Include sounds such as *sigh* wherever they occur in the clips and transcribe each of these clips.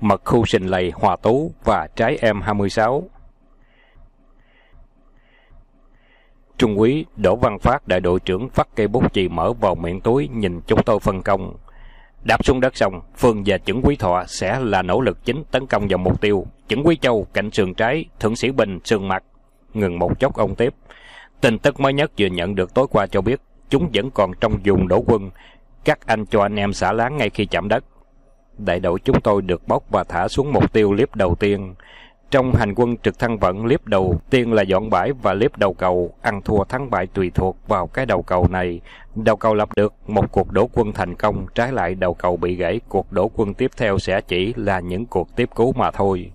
mật khu sình lầy hòa tú và trái em 26. Trung úy Đỗ Văn Phát đại đội trưởng phát cây bút chì mở vào miệng túi nhìn chúng tôi phân công. đáp xuống đất xong, Phương và Chưởng Quý Thọ sẽ là nỗ lực chính tấn công vào mục tiêu. Chưởng Quý Châu, cạnh sườn trái, Thượng sĩ Bình, sườn mặt. Ngừng một chốc ông tiếp. Tin tức mới nhất vừa nhận được tối qua cho biết, chúng vẫn còn trong vùng đổ quân. Các anh cho anh em xả láng ngay khi chạm đất đại đội chúng tôi được bốc và thả xuống mục tiêu liếp đầu tiên. Trong hành quân trực thăng vận liếp đầu tiên là dọn bãi và liếp đầu cầu, ăn thua thắng bại tùy thuộc vào cái đầu cầu này. Đầu cầu lập được một cuộc đổ quân thành công, trái lại đầu cầu bị gãy, cuộc đổ quân tiếp theo sẽ chỉ là những cuộc tiếp cứu mà thôi.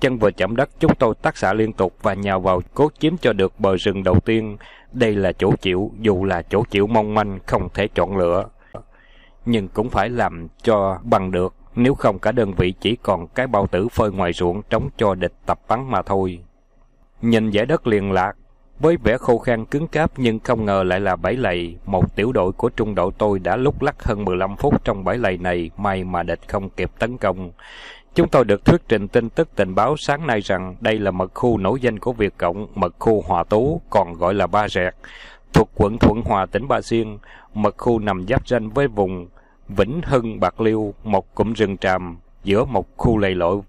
Chân vừa chạm đất, chúng tôi tác xạ liên tục và nhào vào cốt chiếm cho được bờ rừng đầu tiên. Đây là chỗ chịu, dù là chỗ chịu mong manh, không thể chọn lựa nhưng cũng phải làm cho bằng được, nếu không cả đơn vị chỉ còn cái bao tử phơi ngoài ruộng trống cho địch tập bắn mà thôi. Nhìn vẻ đất liền lạc, với vẻ khô khan cứng cáp nhưng không ngờ lại là bãi lầy, một tiểu đội của trung đội tôi đã lúc lắc hơn 15 phút trong bãi lầy này, may mà địch không kịp tấn công. Chúng tôi được thuyết trình tin tức tình báo sáng nay rằng đây là mật khu nổi danh của Việt Cộng, mật khu Hòa Tú, còn gọi là Ba Rẹt, thuộc quận Thuận Hòa, tỉnh Ba Xuyên. Mật khu nằm giáp ranh với vùng Vĩnh Hưng Bạc Liêu, một cụm rừng tràm giữa một khu lầy lội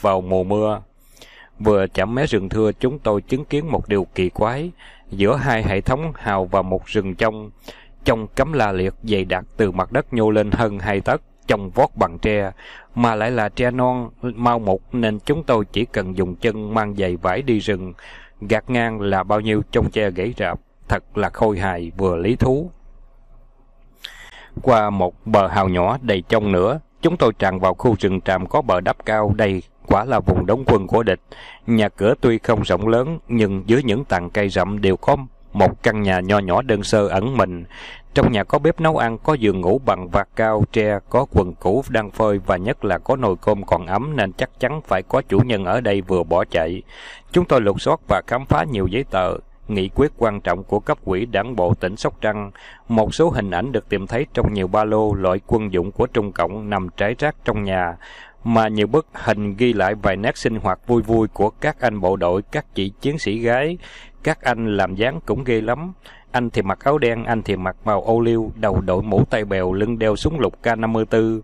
vào mùa mưa. Vừa chạm mé rừng thưa, chúng tôi chứng kiến một điều kỳ quái. Giữa hai hệ thống hào và một rừng trong, trong cấm la liệt dày đặc từ mặt đất nhô lên hơn hai tấc trong vót bằng tre, mà lại là tre non mau mục nên chúng tôi chỉ cần dùng chân mang giày vải đi rừng, gạt ngang là bao nhiêu trong tre gãy rạp, thật là khôi hài vừa lý thú. Qua một bờ hào nhỏ đầy trong nữa, chúng tôi tràn vào khu rừng tràm có bờ đắp cao đầy quả là vùng đóng quân của địch. Nhà cửa tuy không rộng lớn nhưng dưới những tàn cây rậm đều có một căn nhà nho nhỏ đơn sơ ẩn mình. Trong nhà có bếp nấu ăn, có giường ngủ bằng vạt cao, tre, có quần cũ đang phơi và nhất là có nồi cơm còn ấm nên chắc chắn phải có chủ nhân ở đây vừa bỏ chạy. Chúng tôi lục soát và khám phá nhiều giấy tờ, nghị quyết quan trọng của cấp ủy đảng bộ tỉnh Sóc Trăng, một số hình ảnh được tìm thấy trong nhiều ba lô loại quân dụng của Trung Cộng nằm trái rác trong nhà, mà nhiều bức hình ghi lại vài nét sinh hoạt vui vui của các anh bộ đội, các chị chiến sĩ gái. Các anh làm dáng cũng ghê lắm. Anh thì mặc áo đen, anh thì mặc màu ô liu, đầu đội mũ tay bèo, lưng đeo súng lục K54.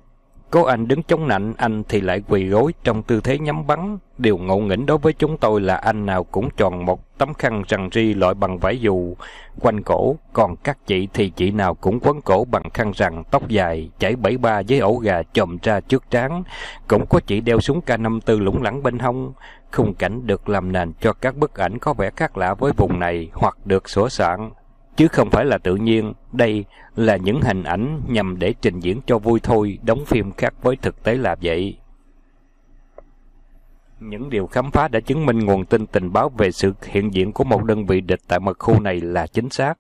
Có anh đứng chống nạnh, anh thì lại quỳ gối trong tư thế nhắm bắn. Điều ngộ nghĩnh đối với chúng tôi là anh nào cũng tròn một tấm khăn rằn ri loại bằng vải dù quanh cổ, còn các chị thì chị nào cũng quấn cổ bằng khăn rằn, tóc dài, chảy bảy ba với ổ gà chồm ra trước trán. Cũng có chị đeo súng K54 lủng lẳng bên hông. Khung cảnh được làm nền cho các bức ảnh có vẻ khác lạ với vùng này hoặc được sửa soạn, chứ không phải là tự nhiên. Đây là những hình ảnh nhằm để trình diễn cho vui thôi, đóng phim khác với thực tế là vậy. Những điều khám phá đã chứng minh nguồn tin tình báo về sự hiện diện của một đơn vị địch tại mật khu này là chính xác.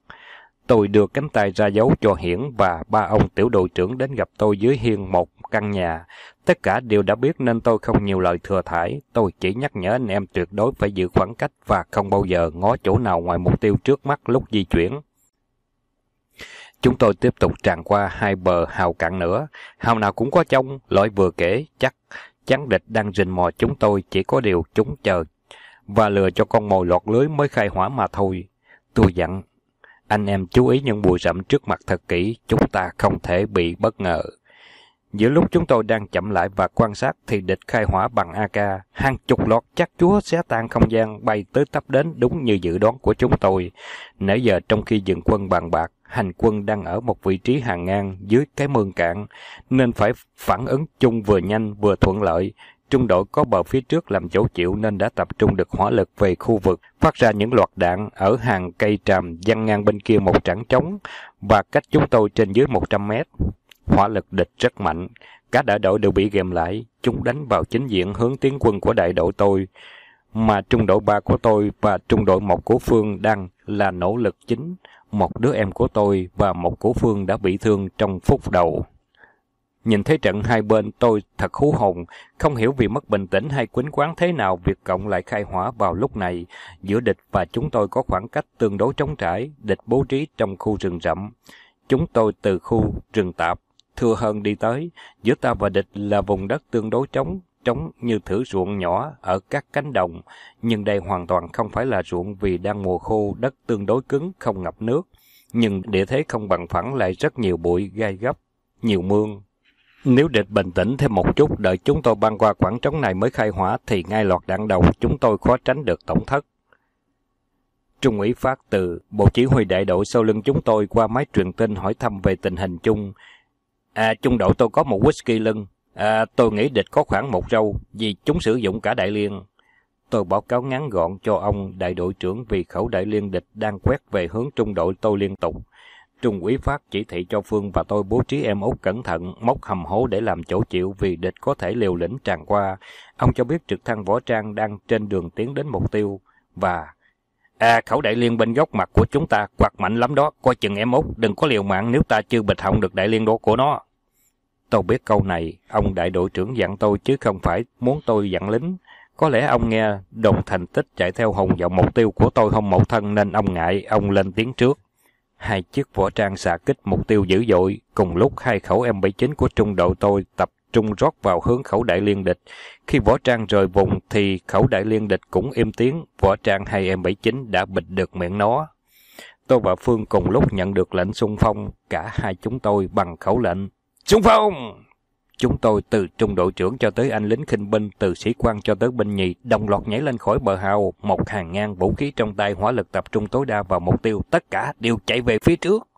Tôi đưa cánh tay ra dấu cho Hiển và ba ông tiểu đội trưởng đến gặp tôi dưới hiên một căn nhà. Tất cả đều đã biết nên tôi không nhiều lời thừa thải. Tôi chỉ nhắc nhở anh em tuyệt đối phải giữ khoảng cách và không bao giờ ngó chỗ nào ngoài mục tiêu trước mắt lúc di chuyển. Chúng tôi tiếp tục tràn qua hai bờ hào cạn nữa. Hào nào cũng có trong, loại vừa kể, chắc. Chắn địch đang rình mò chúng tôi, chỉ có điều chúng chờ. Và lừa cho con mồi lọt lưới mới khai hỏa mà thôi. Tôi dặn anh em chú ý những bụi rậm trước mặt thật kỹ, chúng ta không thể bị bất ngờ. Giữa lúc chúng tôi đang chậm lại và quan sát thì địch khai hỏa bằng AK, hàng chục lọt chắc chúa xé tan không gian bay tới tấp đến đúng như dự đoán của chúng tôi. Nãy giờ trong khi dừng quân bàn bạc, hành quân đang ở một vị trí hàng ngang dưới cái mương cạn, nên phải phản ứng chung vừa nhanh vừa thuận lợi. Trung đội có bờ phía trước làm chỗ chịu nên đã tập trung được hỏa lực về khu vực, phát ra những loạt đạn ở hàng cây tràm dăng ngang bên kia một trảng trống và cách chúng tôi trên dưới 100 mét. Hỏa lực địch rất mạnh, cả đại đội đều bị ghềm lại, chúng đánh vào chính diện hướng tiến quân của đại đội tôi mà trung đội 3 của tôi và trung đội 1 của Phương đang là nỗ lực chính. Một đứa em của tôi và một của Phương đã bị thương trong phút đầu. Nhìn thấy trận hai bên tôi thật hú hồn, không hiểu vì mất bình tĩnh hay quấn quán thế nào việc cộng lại khai hỏa vào lúc này. Giữa địch và chúng tôi có khoảng cách tương đối trống trải, địch bố trí trong khu rừng rậm. Chúng tôi từ khu rừng tạp, thưa hơn đi tới, giữa ta và địch là vùng đất tương đối trống, trống như thử ruộng nhỏ ở các cánh đồng, nhưng đây hoàn toàn không phải là ruộng vì đang mùa khô, đất tương đối cứng, không ngập nước. Nhưng địa thế không bằng phẳng lại rất nhiều bụi gai gấp, nhiều mương, nếu địch bình tĩnh thêm một chút, đợi chúng tôi băng qua quảng trống này mới khai hỏa, thì ngay loạt đạn đầu, chúng tôi khó tránh được tổng thất. Trung ủy phát từ, bộ chỉ huy đại đội sau lưng chúng tôi qua máy truyền tin hỏi thăm về tình hình chung. À, trung đội tôi có một whisky lưng. À, tôi nghĩ địch có khoảng một râu, vì chúng sử dụng cả đại liên. Tôi báo cáo ngắn gọn cho ông, đại đội trưởng vì khẩu đại liên địch đang quét về hướng trung đội tôi liên tục. Trung Quý Phát chỉ thị cho Phương và tôi bố trí em út cẩn thận, móc hầm hố để làm chỗ chịu vì địch có thể liều lĩnh tràn qua. Ông cho biết trực thăng võ trang đang trên đường tiến đến mục tiêu và... À, khẩu đại liên bên góc mặt của chúng ta quạt mạnh lắm đó, coi chừng em út, đừng có liều mạng nếu ta chưa bịch hỏng được đại liên đó của nó. Tôi biết câu này, ông đại đội trưởng dặn tôi chứ không phải muốn tôi dặn lính. Có lẽ ông nghe đồng thành tích chạy theo hùng vào mục tiêu của tôi không mẫu thân nên ông ngại, ông lên tiếng trước. Hai chiếc vỏ trang xạ kích mục tiêu dữ dội, cùng lúc hai khẩu M79 của trung đội tôi tập trung rót vào hướng khẩu đại liên địch. Khi vỏ trang rời vùng thì khẩu đại liên địch cũng im tiếng, vỏ trang hai M79 đã bịt được miệng nó. Tôi và Phương cùng lúc nhận được lệnh xung phong, cả hai chúng tôi bằng khẩu lệnh. Xung phong! Chúng tôi từ trung đội trưởng cho tới anh lính khinh binh, từ sĩ quan cho tới binh nhì, đồng loạt nhảy lên khỏi bờ hào, một hàng ngang vũ khí trong tay hỏa lực tập trung tối đa vào mục tiêu, tất cả đều chạy về phía trước.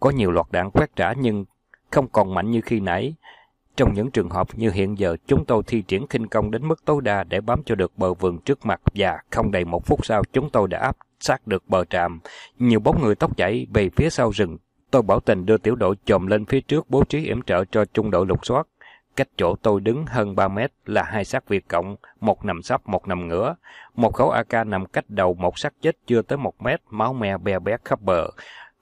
Có nhiều loạt đạn quét trả nhưng không còn mạnh như khi nãy. Trong những trường hợp như hiện giờ, chúng tôi thi triển khinh công đến mức tối đa để bám cho được bờ vườn trước mặt và không đầy một phút sau chúng tôi đã áp sát được bờ trạm. Nhiều bóng người tóc chảy về phía sau rừng, tôi Bảo Tình đưa tiểu đội chồm lên phía trước bố trí yểm trợ cho trung đội lục soát. Cách chỗ tôi đứng hơn 3 mét là hai xác Việt Cộng, một nằm sắp, một nằm ngửa. Một khẩu AK nằm cách đầu một xác chết chưa tới một mét, máu me bè bét khắp bờ.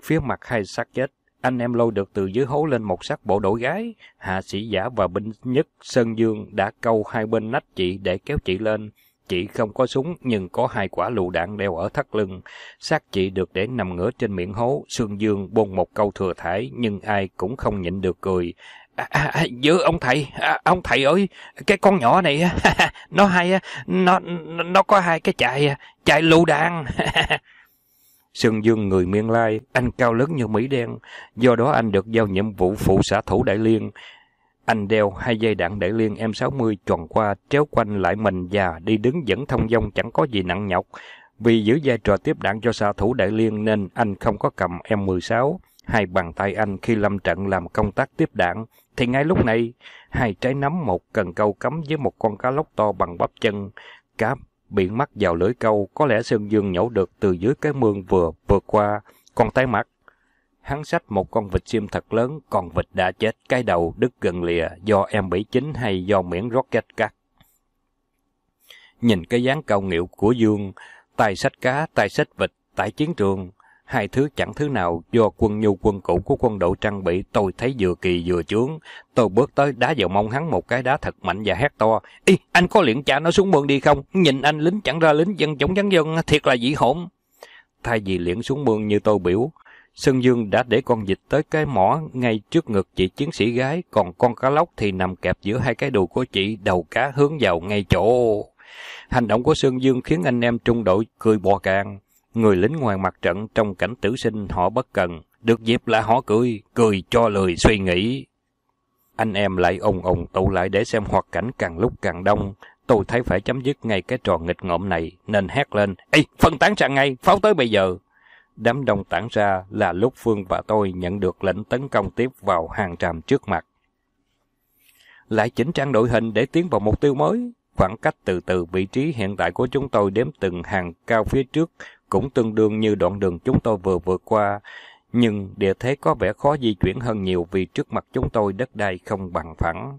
Phía mặt hai xác chết, anh em lôi được từ dưới hố lên một xác bộ đội gái. Hạ sĩ giả và binh nhất Sơn Dương đã câu hai bên nách chị để kéo chị lên. Chị không có súng nhưng có hai quả lựu đạn đeo ở thắt lưng. Xác chị được để nằm ngửa trên miệng hố, Sương Dương bôn một câu thừa thải nhưng ai cũng không nhịn được cười. À, à, à ông thầy, à, ông thầy ơi, cái con nhỏ này nó hay nó nó có hai cái chài, chài lựu đạn. *laughs* sương Dương người miền Lai, anh cao lớn như Mỹ đen, do đó anh được giao nhiệm vụ phụ xã thủ Đại Liên. Anh đeo hai dây đạn để liên M60 tròn qua, tréo quanh lại mình và đi đứng dẫn thông dong chẳng có gì nặng nhọc. Vì giữ vai trò tiếp đạn cho xạ thủ đại liên nên anh không có cầm M16. Hai bàn tay anh khi lâm trận làm công tác tiếp đạn, thì ngay lúc này, hai trái nắm một cần câu cắm với một con cá lóc to bằng bắp chân. Cá biển mắt vào lưỡi câu, có lẽ Sơn Dương nhổ được từ dưới cái mương vừa vượt qua. Còn tay mặt Hắn xách một con vịt chim thật lớn, con vịt đã chết, cái đầu đứt gần lìa do M79 hay do miếng rocket cắt. Nhìn cái dáng cao nghiệu của Dương, tay sách cá, tay sách vịt, tại chiến trường, hai thứ chẳng thứ nào do quân nhu quân cũ của quân đội trang bị tôi thấy vừa kỳ vừa chướng. Tôi bước tới đá vào mông hắn một cái đá thật mạnh và hét to. Ý, anh có liện trả nó xuống mương đi không? Nhìn anh lính chẳng ra lính dân chống trắng dân, thiệt là dị hổn. Thay vì liện xuống mương như tôi biểu, Sơn Dương đã để con vịt tới cái mỏ ngay trước ngực chị chiến sĩ gái, còn con cá lóc thì nằm kẹp giữa hai cái đùi của chị, đầu cá hướng vào ngay chỗ. Hành động của Sơn Dương khiến anh em trung đội cười bò càng. Người lính ngoài mặt trận trong cảnh tử sinh họ bất cần, được dịp là họ cười, cười cho lời suy nghĩ. Anh em lại ồn ồn tụ lại để xem hoạt cảnh càng lúc càng đông. Tôi thấy phải chấm dứt ngay cái trò nghịch ngợm này, nên hét lên, Ê, phân tán ra ngay, pháo tới bây giờ. Đám đông tản ra là lúc Phương và tôi nhận được lệnh tấn công tiếp vào hàng trạm trước mặt. Lại chỉnh trang đội hình để tiến vào mục tiêu mới. Khoảng cách từ từ vị trí hiện tại của chúng tôi đếm từng hàng cao phía trước cũng tương đương như đoạn đường chúng tôi vừa vượt qua, nhưng địa thế có vẻ khó di chuyển hơn nhiều vì trước mặt chúng tôi đất đai không bằng phẳng.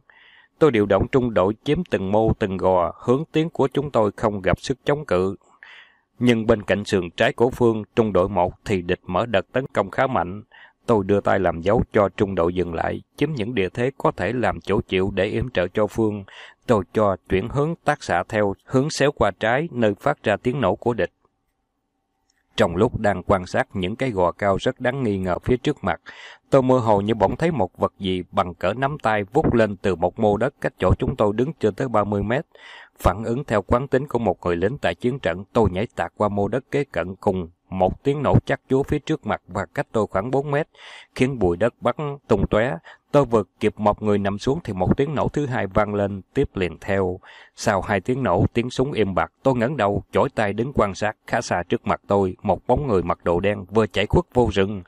Tôi điều động trung đội chiếm từng mô từng gò, hướng tiến của chúng tôi không gặp sức chống cự, nhưng bên cạnh sườn trái của Phương, trung đội 1 thì địch mở đợt tấn công khá mạnh. Tôi đưa tay làm dấu cho trung đội dừng lại, chiếm những địa thế có thể làm chỗ chịu để yểm trợ cho Phương. Tôi cho chuyển hướng tác xạ theo hướng xéo qua trái nơi phát ra tiếng nổ của địch. Trong lúc đang quan sát những cái gò cao rất đáng nghi ngờ phía trước mặt, tôi mơ hồ như bỗng thấy một vật gì bằng cỡ nắm tay vút lên từ một mô đất cách chỗ chúng tôi đứng chưa tới 30 mét. Phản ứng theo quán tính của một người lính tại chiến trận, tôi nhảy tạt qua mô đất kế cận cùng một tiếng nổ chắc chúa phía trước mặt và cách tôi khoảng 4 mét, khiến bụi đất bắn tung tóe. Tôi vừa kịp một người nằm xuống thì một tiếng nổ thứ hai vang lên tiếp liền theo. Sau hai tiếng nổ, tiếng súng im bặt, tôi ngẩng đầu, chổi tay đứng quan sát khá xa trước mặt tôi, một bóng người mặc đồ đen vừa chạy khuất vô rừng.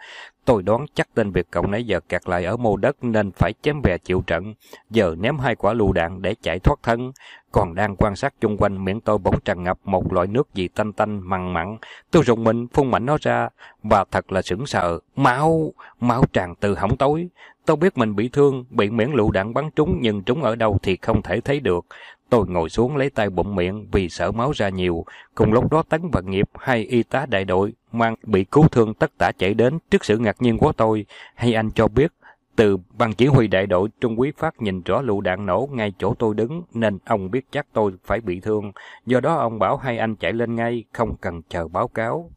Tôi đoán chắc tên Việt Cộng nãy giờ kẹt lại ở mô đất nên phải chém về chịu trận, giờ ném hai quả lựu đạn để chạy thoát thân. Còn đang quan sát chung quanh miệng tôi bỗng tràn ngập một loại nước gì tanh tanh, mặn mặn. Tôi rùng mình phun mạnh nó ra, và thật là sửng sợ Máu, máu tràn từ hỏng tối. Tôi biết mình bị thương, bị miễn lựu đạn bắn trúng nhưng trúng ở đâu thì không thể thấy được. Tôi ngồi xuống lấy tay bụng miệng vì sợ máu ra nhiều. Cùng lúc đó Tấn và Nghiệp, hay y tá đại đội, mang bị cứu thương tất tả chạy đến trước sự ngạc nhiên của tôi. Hay anh cho biết, từ ban chỉ huy đại đội, Trung Quý Phát nhìn rõ lựu đạn nổ ngay chỗ tôi đứng, nên ông biết chắc tôi phải bị thương. Do đó ông bảo hai anh chạy lên ngay, không cần chờ báo cáo.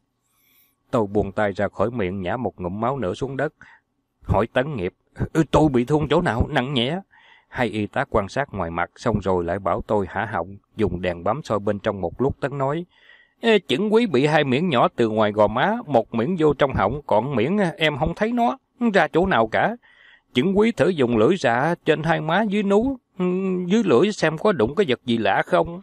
Tôi buông tay ra khỏi miệng nhả một ngụm máu nữa xuống đất. Hỏi Tấn Nghiệp, ừ, tôi bị thương chỗ nào, nặng nhẹ? Hai y tá quan sát ngoài mặt xong rồi lại bảo tôi hả họng, dùng đèn bấm soi bên trong một lúc tấn nói. Ê, chẩn quý bị hai miếng nhỏ từ ngoài gò má, một miếng vô trong họng, còn miếng à, em không thấy nó, ra chỗ nào cả. Chẩn quý thử dùng lưỡi ra trên hai má dưới nú, dưới lưỡi xem có đụng cái vật gì lạ không.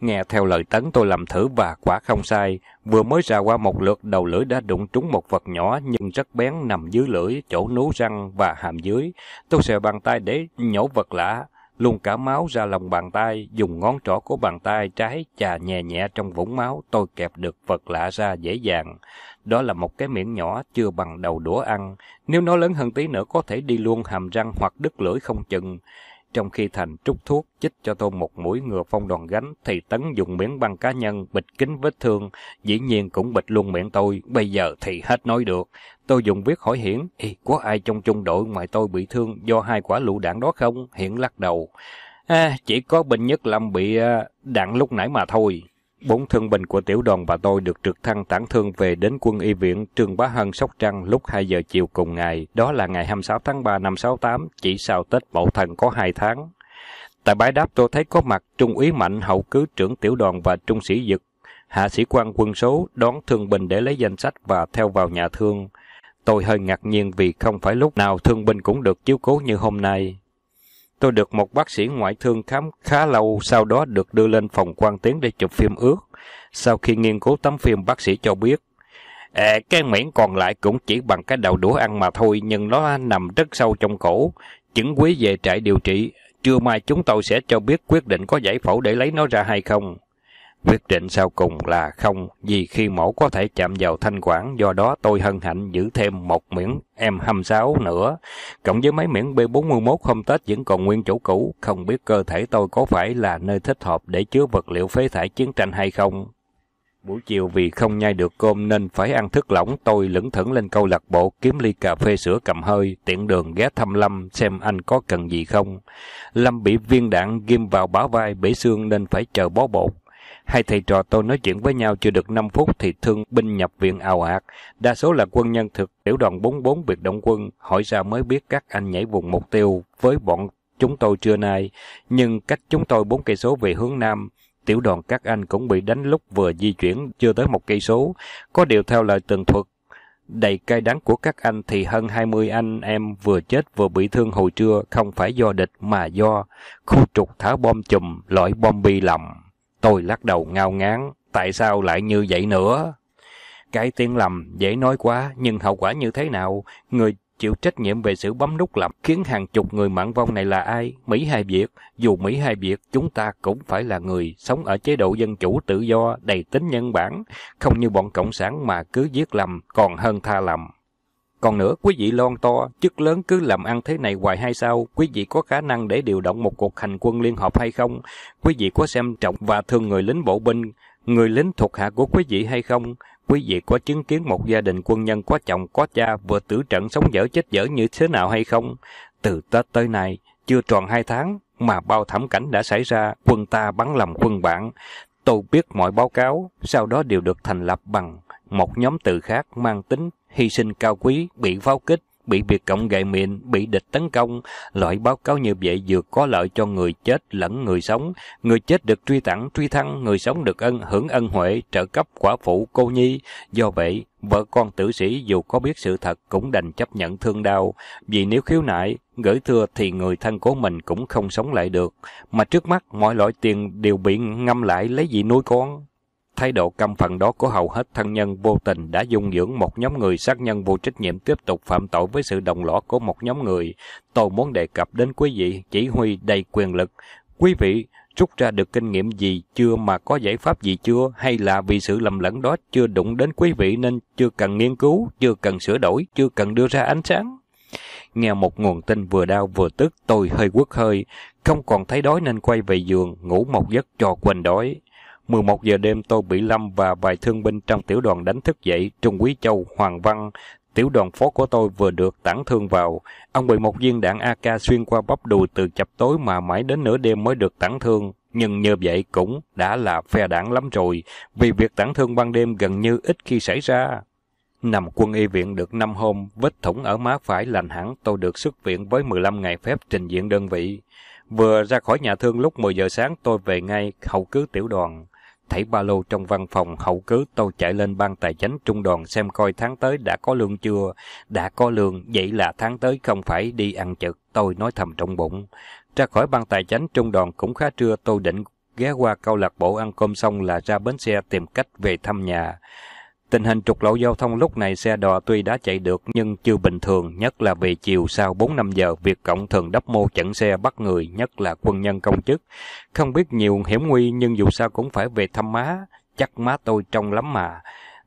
Nghe theo lời tấn tôi làm thử và quả không sai, vừa mới ra qua một lượt đầu lưỡi đã đụng trúng một vật nhỏ nhưng rất bén nằm dưới lưỡi, chỗ nú răng và hàm dưới. Tôi xòe bàn tay để nhổ vật lạ, luôn cả máu ra lòng bàn tay, dùng ngón trỏ của bàn tay trái chà nhẹ nhẹ trong vũng máu, tôi kẹp được vật lạ ra dễ dàng. Đó là một cái miệng nhỏ chưa bằng đầu đũa ăn, nếu nó lớn hơn tí nữa có thể đi luôn hàm răng hoặc đứt lưỡi không chừng. Trong khi Thành trút thuốc chích cho tôi một mũi ngừa phong đoàn gánh, thì Tấn dùng miếng băng cá nhân bịch kín vết thương, dĩ nhiên cũng bịch luôn miệng tôi, bây giờ thì hết nói được. Tôi dùng viết hỏi Hiển, Ê, có ai trong trung đội ngoài tôi bị thương do hai quả lựu đạn đó không? Hiển lắc đầu. À, chỉ có Bình Nhất Lâm bị à, đạn lúc nãy mà thôi. Bốn thương binh của tiểu đoàn và tôi được trực thăng tản thương về đến quân y viện trường Bá Hân Sóc Trăng lúc 2 giờ chiều cùng ngày. Đó là ngày 26 tháng 3 năm 68, chỉ sau Tết Mậu Thần có 2 tháng. Tại bãi đáp tôi thấy có mặt Trung úy Mạnh hậu cứ trưởng tiểu đoàn và Trung sĩ Dực, hạ sĩ quan quân số đón thương binh để lấy danh sách và theo vào nhà thương. Tôi hơi ngạc nhiên vì không phải lúc nào thương binh cũng được chiếu cố như hôm nay. Tôi được một bác sĩ ngoại thương khám khá lâu, sau đó được đưa lên phòng quan tiến để chụp phim ướt. Sau khi nghiên cứu tấm phim, bác sĩ cho biết, À, cái miệng còn lại cũng chỉ bằng cái đầu đũa ăn mà thôi, nhưng nó nằm rất sâu trong cổ. Chứng quý về trại điều trị, trưa mai chúng tôi sẽ cho biết quyết định có giải phẫu để lấy nó ra hay không. Quyết định sau cùng là không, vì khi mổ có thể chạm vào thanh quản, do đó tôi hân hạnh giữ thêm một miếng M26 nữa, cộng với mấy miếng B41 hôm Tết vẫn còn nguyên chỗ cũ, không biết cơ thể tôi có phải là nơi thích hợp để chứa vật liệu phế thải chiến tranh hay không. Buổi chiều vì không nhai được cơm nên phải ăn thức lỏng, tôi lững thững lên câu lạc bộ kiếm ly cà phê sữa cầm hơi, tiện đường ghé thăm Lâm xem anh có cần gì không. Lâm bị viên đạn ghim vào bả vai bể xương nên phải chờ bó bột. Hai thầy trò tôi nói chuyện với nhau chưa được 5 phút thì thương binh nhập viện ào ạt. Đa số là quân nhân thực tiểu đoàn 44 biệt động quân, hỏi ra mới biết các anh nhảy vùng mục tiêu với bọn chúng tôi trưa nay, nhưng cách chúng tôi 4 cây số về hướng nam, tiểu đoàn các anh cũng bị đánh lúc vừa di chuyển chưa tới một cây số. Có điều theo lời tường thuật đầy cay đắng của các anh thì hơn 20 anh em vừa chết vừa bị thương hồi trưa không phải do địch mà do khu trục thả bom chùm loại bom bi lầm. Tôi lắc đầu ngao ngán, tại sao lại như vậy nữa? Cái tiếng lầm dễ nói quá, nhưng hậu quả như thế nào? Người chịu trách nhiệm về sự bấm nút lập khiến hàng chục người mạng vong này là ai? Mỹ hay Việt? Dù Mỹ hay Việt, chúng ta cũng phải là người sống ở chế độ dân chủ tự do, đầy tính nhân bản, không như bọn Cộng sản mà cứ giết lầm còn hơn tha lầm. Còn nữa, quý vị lon to, chức lớn cứ làm ăn thế này hoài hay sao? Quý vị có khả năng để điều động một cuộc hành quân liên hợp hay không? Quý vị có xem trọng và thương người lính bộ binh, người lính thuộc hạ của quý vị hay không? Quý vị có chứng kiến một gia đình quân nhân có chồng, có cha, vừa tử trận sống dở chết dở như thế nào hay không? Từ Tết tới nay, chưa tròn hai tháng, mà bao thảm cảnh đã xảy ra, quân ta bắn lầm quân bạn. Tôi biết mọi báo cáo, sau đó đều được thành lập bằng một nhóm từ khác mang tính hy sinh cao quý bị pháo kích, bị biệt cộng gậy miệng, bị địch tấn công, loại báo cáo như vậy vừa có lợi cho người chết lẫn người sống, người chết được truy tặng, truy thăng, người sống được ân hưởng ân huệ, trợ cấp quả phụ cô nhi, do vậy Vợ con tử sĩ dù có biết sự thật cũng đành chấp nhận thương đau, vì nếu khiếu nại, gửi thưa thì người thân cố mình cũng không sống lại được, mà trước mắt mọi loại tiền đều bị ngâm lại lấy gì nuôi con. Thái độ căm phẫn đó của hầu hết thân nhân vô tình đã dung dưỡng một nhóm người sát nhân vô trách nhiệm tiếp tục phạm tội với sự đồng lõa của một nhóm người. Tôi muốn đề cập đến quý vị chỉ huy đầy quyền lực. Quý vị rút ra được kinh nghiệm gì chưa mà có giải pháp gì chưa hay là vì sự lầm lẫn đó chưa đụng đến quý vị nên chưa cần nghiên cứu, chưa cần sửa đổi, chưa cần đưa ra ánh sáng. Nghe một nguồn tin vừa đau vừa tức, tôi hơi quất hơi, không còn thấy đói nên quay về giường, ngủ một giấc cho quên đói. 11 giờ đêm, Tô Bỉ Lâm và vài thương binh trong tiểu đoàn đánh thức dậy, Trung Quý Châu, Hoàng Văn, tiểu đoàn phó của tôi vừa được tản thương vào. Ông bị một viên đạn AK xuyên qua bắp đùi từ chập tối mà mãi đến nửa đêm mới được tản thương. Nhưng nhờ vậy cũng đã là phe đảng lắm rồi, vì việc tản thương ban đêm gần như ít khi xảy ra. Nằm quân y viện được 5 hôm, vết thủng ở má phải lành hẳn, tôi được xuất viện với 15 ngày phép trình diện đơn vị. Vừa ra khỏi nhà thương lúc 10 giờ sáng tôi về ngay hậu cứ tiểu đoàn thấy ba lô trong văn phòng hậu cứ tôi chạy lên ban tài chánh trung đoàn xem coi tháng tới đã có lương chưa. Đã có lương, vậy là tháng tới không phải đi ăn trực, tôi nói thầm trong bụng. Ra khỏi ban tài chánh trung đoàn cũng khá trưa tôi định ghé qua câu lạc bộ ăn cơm xong là ra bến xe tìm cách về thăm nhà. Tình hình trục lộ giao thông lúc này xe đò tuy đã chạy được nhưng chưa bình thường, nhất là về chiều sau 4-5 giờ, việc cộng thường đắp mô chặn xe bắt người, nhất là quân nhân công chức. Không biết nhiều hiểm nguy nhưng dù sao cũng phải về thăm má, chắc má tôi trông lắm mà.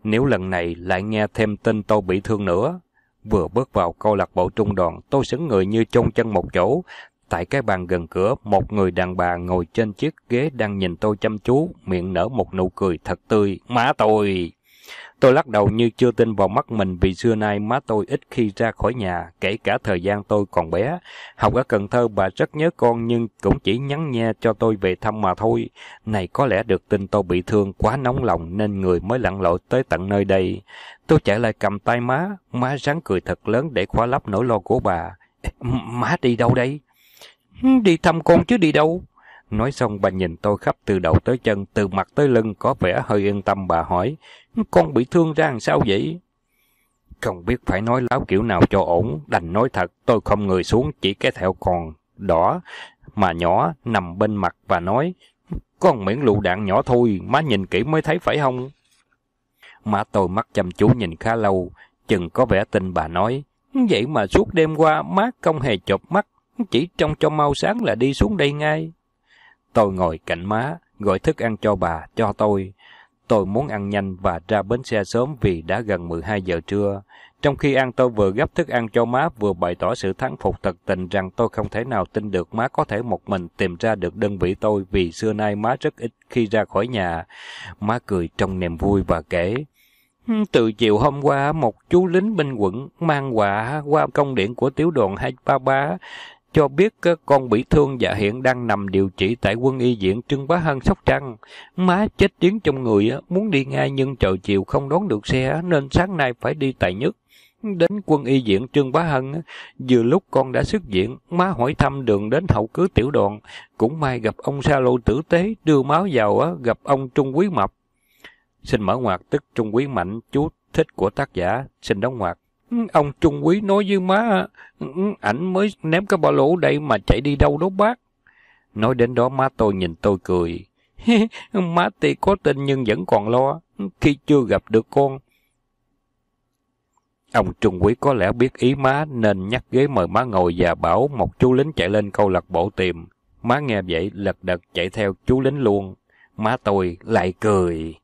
Nếu lần này lại nghe thêm tin tôi bị thương nữa. Vừa bước vào câu lạc bộ trung đoàn, tôi sững người như chôn chân một chỗ, Tại cái bàn gần cửa, một người đàn bà ngồi trên chiếc ghế đang nhìn tôi chăm chú, miệng nở một nụ cười thật tươi. Má tôi! Tôi lắc đầu như chưa tin vào mắt mình vì xưa nay má tôi ít khi ra khỏi nhà, kể cả thời gian tôi còn bé. Học ở Cần Thơ bà rất nhớ con nhưng cũng chỉ nhắn nhe cho tôi về thăm mà thôi. Này có lẽ được tin tôi bị thương quá nóng lòng nên người mới lặn lội tới tận nơi đây. Tôi chạy lại cầm tay má, má rắn cười thật lớn để khóa lấp nỗi lo của bà. Má đi đâu đây? Đi thăm con chứ đi đâu? Nói xong bà nhìn tôi khắp từ đầu tới chân, từ mặt tới lưng, có vẻ hơi yên tâm bà hỏi, con bị thương ra làm sao vậy? Không biết phải nói láo kiểu nào cho ổn, đành nói thật, tôi không người xuống, chỉ cái thẹo còn đỏ mà nhỏ nằm bên mặt và nói, con miễn lựu đạn nhỏ thôi, má nhìn kỹ mới thấy phải không? Má tôi mắt chăm chú nhìn khá lâu, chừng có vẻ tin bà nói, vậy mà suốt đêm qua má không hề chộp mắt, chỉ trông cho mau sáng là đi xuống đây ngay. Tôi ngồi cạnh má, gọi thức ăn cho bà, cho tôi. Tôi muốn ăn nhanh và ra bến xe sớm vì đã gần 12 giờ trưa. Trong khi ăn tôi vừa gấp thức ăn cho má vừa bày tỏ sự thắng phục thật tình rằng tôi không thể nào tin được má có thể một mình tìm ra được đơn vị tôi vì xưa nay má rất ít khi ra khỏi nhà. Má cười trong niềm vui và kể. Từ chiều hôm qua, một chú lính binh quận mang quà qua công điện của tiểu đoàn 233 cho biết con bị thương và hiện đang nằm điều trị tại quân y viện Trương Bá Hân Sóc Trăng. Má chết tiếng trong người, muốn đi ngay nhưng trời chiều không đón được xe nên sáng nay phải đi tại nhất. Đến quân y viện Trương Bá Hân, vừa lúc con đã xuất viện, má hỏi thăm đường đến hậu cứ tiểu đoàn. Cũng may gặp ông Sa Lô tử tế, đưa máu vào, gặp ông Trung Quý Mập. Xin mở ngoặc tức Trung Quý Mạnh, chú thích của tác giả, xin đóng ngoặc Ông Trung Quý nói với má, ừ, ừ, ảnh mới ném cái ba lỗ đây mà chạy đi đâu đó bác. Nói đến đó má tôi nhìn tôi cười. *laughs* má tuy có tin nhưng vẫn còn lo, khi chưa gặp được con. Ông Trung Quý có lẽ biết ý má nên nhắc ghế mời má ngồi và bảo một chú lính chạy lên câu lạc bộ tìm. Má nghe vậy lật đật chạy theo chú lính luôn. Má tôi lại cười.